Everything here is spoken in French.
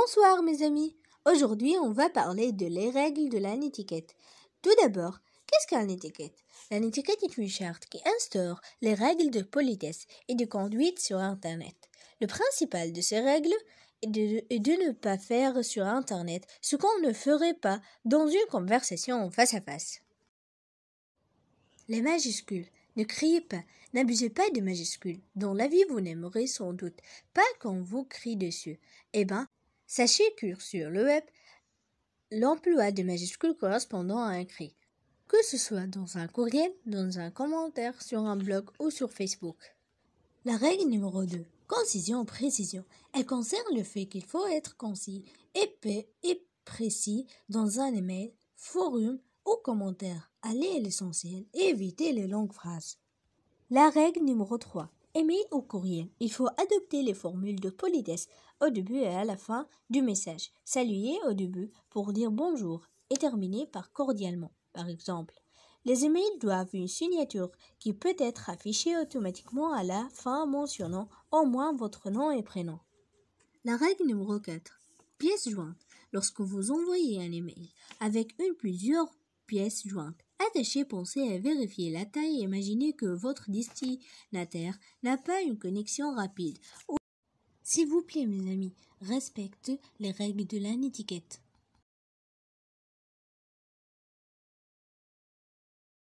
Bonsoir mes amis. Aujourd'hui, on va parler de les règles de la netiquette. Tout d'abord, qu'est-ce qu'un étiquette La netiquette est une charte qui instaure les règles de politesse et de conduite sur Internet. Le principal de ces règles est de, ne pas faire sur Internet ce qu'on ne ferait pas dans une conversation face à face. Les majuscules. Ne criez pas, n'abusez pas de majuscules, dont la vie vous n'aimerez sans doute pas qu'on vous crie dessus. Eh ben, Sachez que sur le web, l'emploi des majuscules correspondant à un cri, que ce soit dans un courriel, dans un commentaire, sur un blog ou sur Facebook. La règle numéro 2, concision précision, elle concerne le fait qu'il faut être concis, épais et précis dans un email, forum ou commentaire. Allez à l'essentiel et évitez les longues phrases. La règle numéro 3, Email ou courriel. Il faut adopter les formules de politesse au début et à la fin du message. Saluer au début pour dire bonjour et terminer par cordialement, par exemple. Les emails doivent une signature qui peut être affichée automatiquement à la fin mentionnant au moins votre nom et prénom. La règle numéro 4. Pièce jointe. Lorsque vous envoyez un email avec une plusieurs pièces jointes, Attachez, pensez à vérifier la taille et imaginez que votre destinataire n'a pas une connexion rapide. S'il vous plaît, mes amis, respecte les règles de l'étiquette.